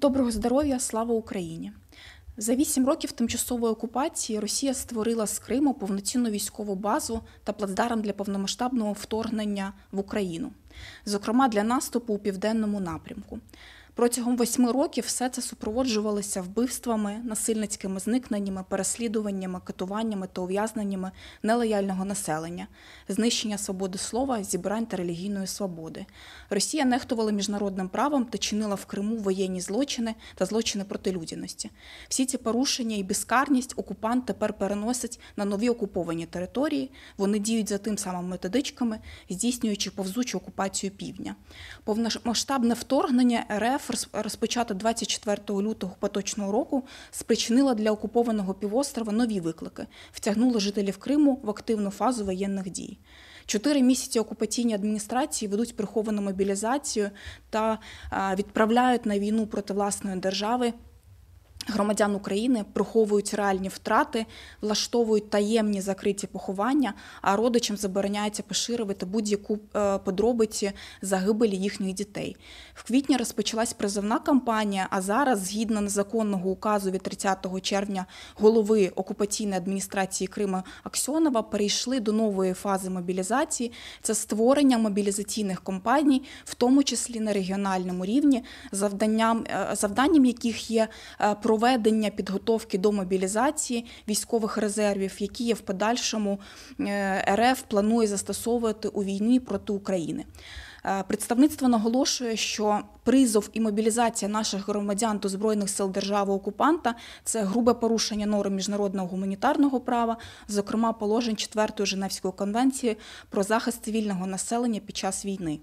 Доброго здоров'я, слава Україні! За вісім років тимчасової окупації Росія створила з Криму повноцінну військову базу та плацдарм для повномасштабного вторгнення в Україну, зокрема для наступу у південному напрямку. Протягом восьми років все це супроводжувалося вбивствами, насильницькими зникненнями, переслідуваннями, катуваннями та ув'язненнями нелояльного населення, знищення свободи слова, зібрань та релігійної свободи. Росія нехтувала міжнародним правом та чинила в Криму воєнні злочини та злочини проти людяності. Всі ці порушення і безкарність окупант тепер переносить на нові окуповані території. Вони діють за тим самим методичками, здійснюючи повзучу окупацію півдня. Повномасштабне вторгнення РФ розпочата 24 лютого поточного року, спричинила для окупованого півострова нові виклики, втягнула жителів Криму в активну фазу воєнних дій. Чотири місяці окупаційні адміністрації ведуть приховану мобілізацію та відправляють на війну проти власної держави громадян України приховують реальні втрати, влаштовують таємні закриті поховання, а родичам забороняється поширювати будь-яку е, подробиці загибелі їхніх дітей. В квітні розпочалась призовна кампанія. А зараз, згідно незаконного указу від 30 червня голови окупаційної адміністрації Крима Аксьонова, перейшли до нової фази мобілізації. Це створення мобілізаційних компаній, в тому числі на регіональному рівні, завданням е, завданням яких є е, проведення проведення підготовки до мобілізації військових резервів, які є в подальшому е, РФ планує застосовувати у війні проти України. Е, представництво наголошує, що призов і мобілізація наших громадян до збройних сил держави-окупанта це грубе порушення норм міжнародного гуманітарного права, зокрема положень четвертої Женевської конвенції про захист цивільного населення під час війни.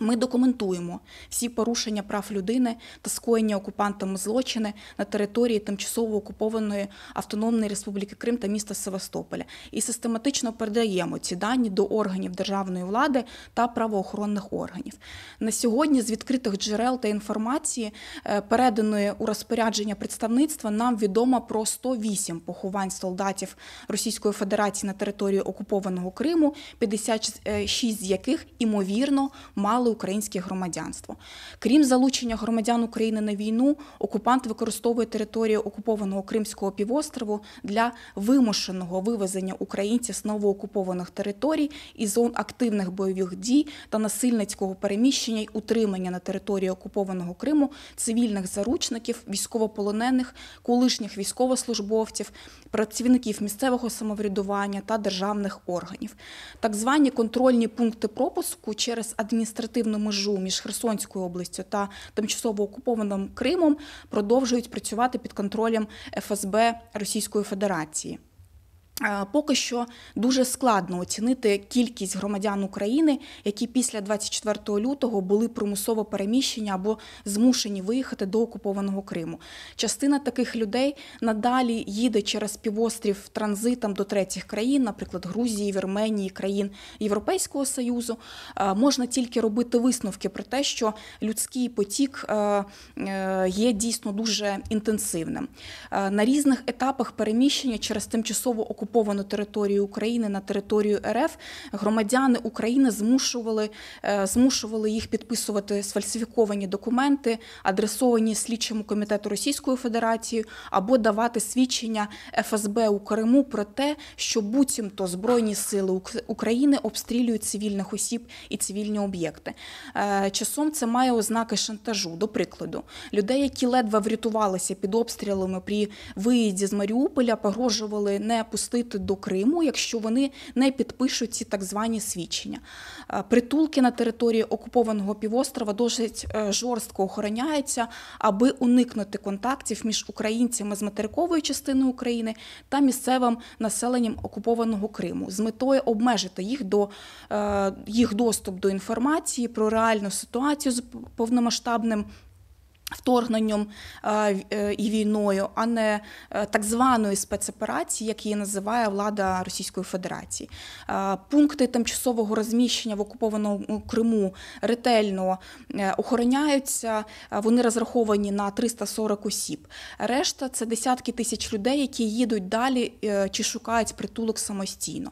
Ми документуємо всі порушення прав людини та скоєння окупантами злочини на території тимчасово окупованої Автономної Республіки Крим та міста Севастополя і систематично передаємо ці дані до органів державної влади та правоохоронних органів. На сьогодні з відкритих джерел та інформації, е, переданої у розпорядження представництва, нам відомо про 108 поховань солдатів Російської Федерації на території окупованого Криму, 56 е, з яких імовірно мали мали українське громадянство. Крім залучення громадян України на війну, окупант використовує територію окупованого Кримського півострову для вимушеного вивезення українців з новоокупованих територій і зон активних бойових дій та насильницького переміщення й утримання на території окупованого Криму цивільних заручників, військовополонених, колишніх військовослужбовців, працівників місцевого самоврядування та державних органів. Так звані контрольні пункти пропуску через адміністративні адміністративну межу між Херсонською областю та тимчасово окупованим Кримом продовжують працювати під контролем ФСБ Російської Федерації. Е, поки що дуже складно оцінити кількість громадян України, які після 24 лютого були примусово переміщені або змушені виїхати до окупованого Криму. Частина таких людей надалі їде через півострів транзитом до третіх країн, наприклад, Грузії, Вірменії, країн Європейського Союзу. Е, можна тільки робити висновки про те, що людський потік е, є дійсно дуже інтенсивним. На різних етапах переміщення через тимчасово окупування окуповану територію України на територію РФ, громадяни України змушували е, змушували їх підписувати сфальсифіковані документи, адресовані слідчому комітету Російської Федерації, або давати свідчення ФСБ у Криму про те, що буцімто збройні сили України обстрілюють цивільних осіб і цивільні об'єкти. Е, часом це має ознаки шантажу. До прикладу, людей, які ледве врятувалися під обстрілами при виїзді з Маріуполя, погрожували не пустити пустити до Криму, якщо вони не підпишуть ці так звані свідчення. Е, притулки на території окупованого півострова досить е, жорстко охороняються, аби уникнути контактів між українцями з материкової частини України та місцевим населенням окупованого Криму з метою обмежити їх до е, їх доступ до інформації про реальну ситуацію з повномасштабним. Вторгненням е, е, і війною, а не е, так званої спецоперації, як її називає влада Російської Федерації. Пункти тимчасового розміщення в окупованому Криму ретельно охороняються, вони розраховані на 340 осіб. Решта це десятки тисяч людей, які їдуть далі чи шукають притулок самостійно.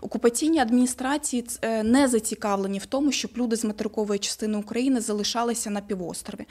Окупаційні адміністрації не зацікавлені в тому, щоб люди з материкової частини України залишалися на півострові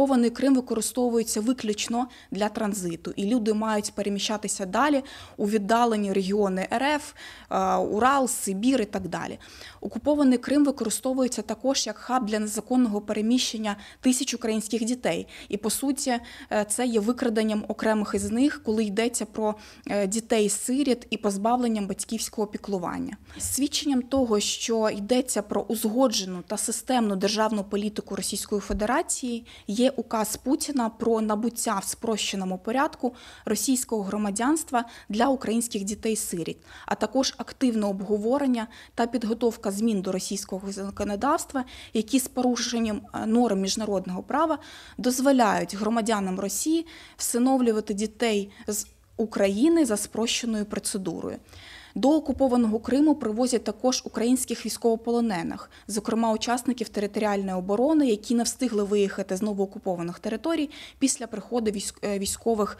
окупований Крим використовується виключно для транзиту, і люди мають переміщатися далі у віддалені регіони РФ, е, Урал, Сибір і так далі. Окупований Крим використовується також як хаб для незаконного переміщення тисяч українських дітей. І по суті, е, це є викраденням окремих із них, коли йдеться про е, дітей сиріт і позбавленням батьківського піклування. Свідченням того, що йдеться про узгоджену та системну державну політику Російської Федерації, є указ Путіна про набуття в спрощеному порядку російського громадянства для українських дітей-сиріт, а також активне обговорення та підготовка змін до російського законодавства, які з порушенням е, норм міжнародного права дозволяють громадянам Росії всиновлювати дітей з України за спрощеною процедурою. До окупованого Криму привозять також українських військовополонених, зокрема учасників територіальної оборони, які не встигли виїхати з новоокупованих територій після приходу е, військових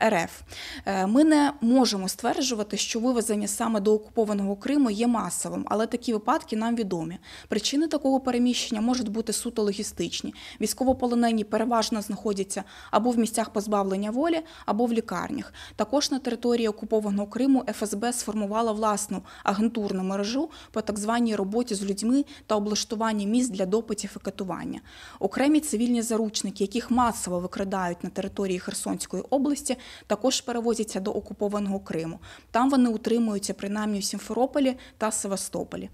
е, РФ. Е, ми не можемо стверджувати, що вивезення саме до окупованого Криму є масовим, але такі випадки нам відомі. Причини такого переміщення можуть бути суто логістичні. Військовополонені переважно знаходяться або в місцях позбавлення волі, або в лікарнях. Також на території окупованого Криму ФСБ сформували сформувала власну агентурну мережу по так званій роботі з людьми та облаштуванні місць для допитів і катування. Окремі цивільні заручники, яких масово викрадають на території Херсонської області, також перевозяться до окупованого Криму. Там вони утримуються принаймні в Сімферополі та Севастополі.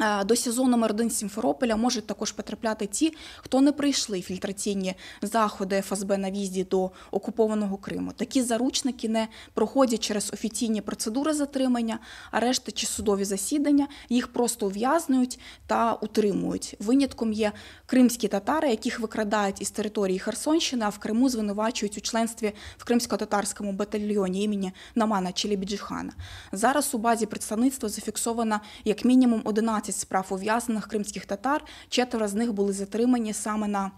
Е, до сезону номер Сімферополя можуть також потрапляти ті, хто не прийшли фільтраційні заходи ФСБ на в'їзді до окупованого Криму. Такі заручники не проходять через офіційні процедури затримання, арешти чи судові засідання. Їх просто ув'язнюють та утримують. Винятком є кримські татари, яких викрадають із території Херсонщини, а в Криму звинувачують у членстві в кримсько-татарському батальйоні імені Намана Челібіджихана. Зараз у базі представництва зафіксовано як мінімум 11 17 справ ув'язнених кримських татар, четверо з них були затримані саме на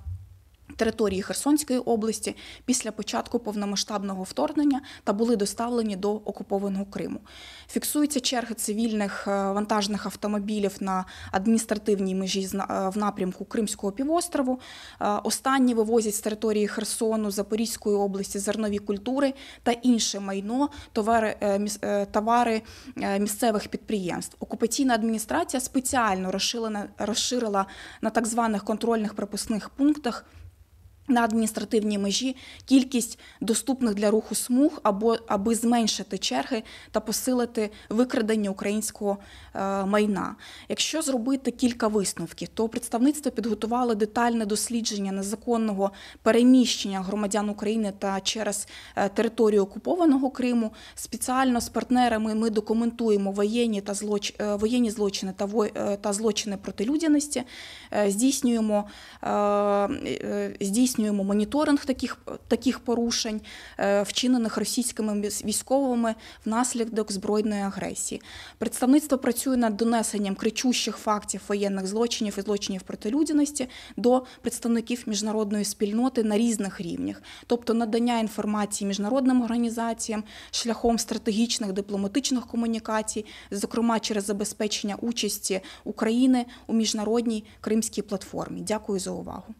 Території Херсонської області після початку повномасштабного вторгнення та були доставлені до окупованого Криму. Фіксуються черги цивільних е, вантажних автомобілів на адміністративній межі е, в напрямку Кримського півострову. Е, останні вивозять з території Херсону, Запорізької області зернові культури та інше майно, товари товари місцевих підприємств. Окупаційна адміністрація спеціально розширила на так званих контрольних пропускних пунктах на адміністративній межі кількість доступних для руху смуг, або аби зменшити черги та посилити викрадення українського е, майна. Якщо зробити кілька висновків, то представництво підготувало детальне дослідження незаконного переміщення громадян України та через е, територію окупованого Криму. Спеціально з партнерами ми документуємо воєнні та злоч... Е, воєнні злочини та во... та злочини проти людяності. Здійснюємо здійснюємо здійснюємо моніторинг таких таких порушень, е, вчинених російськими військовими внаслідок збройної агресії. Представництво працює над донесенням кричущих фактів воєнних злочинів і злочинів проти людяності до представників міжнародної спільноти на різних рівнях, тобто надання інформації міжнародним організаціям шляхом стратегічних дипломатичних комунікацій, зокрема через забезпечення участі України у міжнародній кримській платформі. Дякую за увагу.